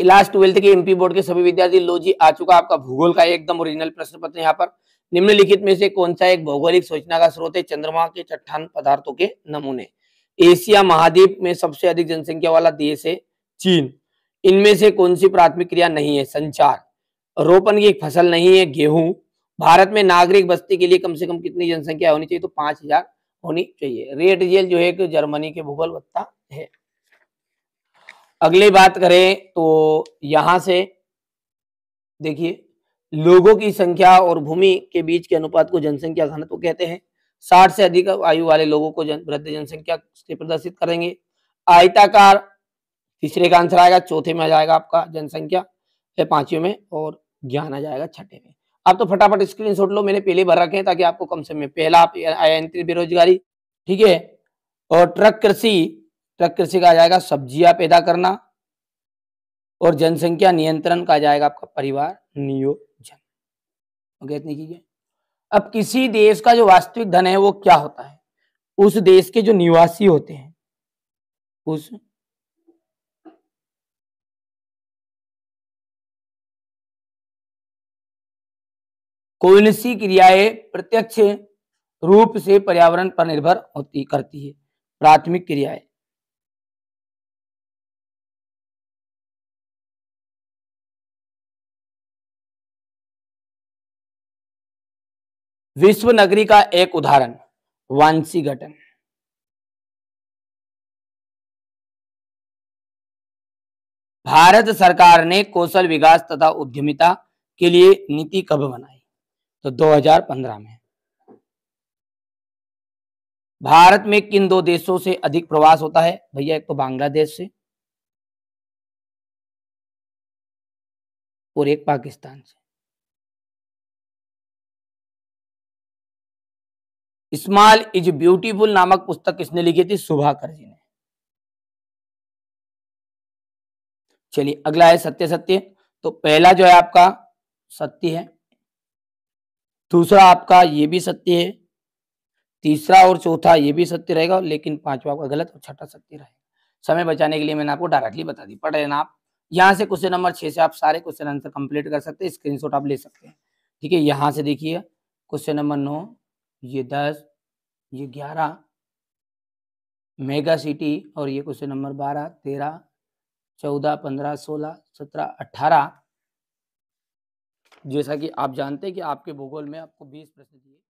class twelfth के MP board के सभी विद्यार्थी लो जी आ चुका आपका भूगोल का एकदम ओरिजिनल प्रश्न पत्र यहाँ पर निम्नलिखित में से कौन सा एक भौगोलिक सूचना का स्रोत है चंद्रमा के चट्टान पदार्थों के नमूने एशिया महाद्वीप में सबसे अधिक जनसंख्या वाला देश है चीन इनमें से कौन सी प्राथमिक क्रिया नहीं है संचार रोपण की एक फसल नहीं है गेहूं भारत में नागरिक बस्ती के लिए कम से कम कितनी जनसंख्या होनी चाहिए तो पांच होनी चाहिए रेड जेल जो है जर्मनी के भूगोल है अगली बात करें तो यहां से देखिए लोगों की संख्या और भूमि के बीच के अनुपात को जनसंख्या घनत्व कहते हैं साठ से अधिक आयु वाले लोगों को जन वृद्ध जनसंख्या से प्रदर्शित करेंगे आयताकार तीसरे का आंसर आएगा चौथे में आ जाएगा आपका जनसंख्या पांचवें में और ज्ञान आ जाएगा छठे में आप तो फटाफट स्क्रीन लो मैंने पहले भर रखे ताकि आपको कम समय पहला आप बेरोजगारी ठीक है और ट्रक कृषि ट्रक कृषि का आ जाएगा सब्जियां पैदा करना और जनसंख्या नियंत्रण का आ जाएगा आपका परिवार नियोजन ओके इतनी कीजिए अब किसी देश का जो वास्तविक धन है वो क्या होता है उस देश के जो निवासी होते हैं उस कौन सी क्रियाएं प्रत्यक्ष रूप से पर्यावरण पर निर्भर होती करती है प्राथमिक क्रियाएं विश्व नगरी का एक उदाहरण वांसी घटन भारत सरकार ने कौशल विकास तथा उद्यमिता के लिए नीति कब बनाई तो 2015 में भारत में किन दो देशों से अधिक प्रवास होता है भैया एक तो बांग्लादेश से और एक पाकिस्तान से स्मॉल इज ब्यूटीफुल नामक पुस्तक किसने लिखी थी सुभाकर जी ने चलिए अगला है सत्य सत्य तो पहला जो है आपका सत्य है दूसरा आपका ये भी सत्य है तीसरा और चौथा ये भी सत्य रहेगा लेकिन पांचवा आपका गलत और छठा सत्य रहेगा समय बचाने के लिए मैंने आपको डायरेक्टली बता दी पढ़ लेना आप यहाँ से क्वेश्चन नंबर छह से आप सारे क्वेश्चन आंसर कंप्लीट कर सकते हैं स्क्रीनशॉट आप ले सकते हैं ठीक है यहाँ से देखिए क्वेश्चन नंबर नौ ये दस ये ग्यारह मेगा सिटी और ये क्वेश्चन नंबर बारह तेरह चौदह पंद्रह सोलह सत्रह अठारह जैसा कि आप जानते हैं कि आपके भूगोल में आपको बीस प्रश्न दिए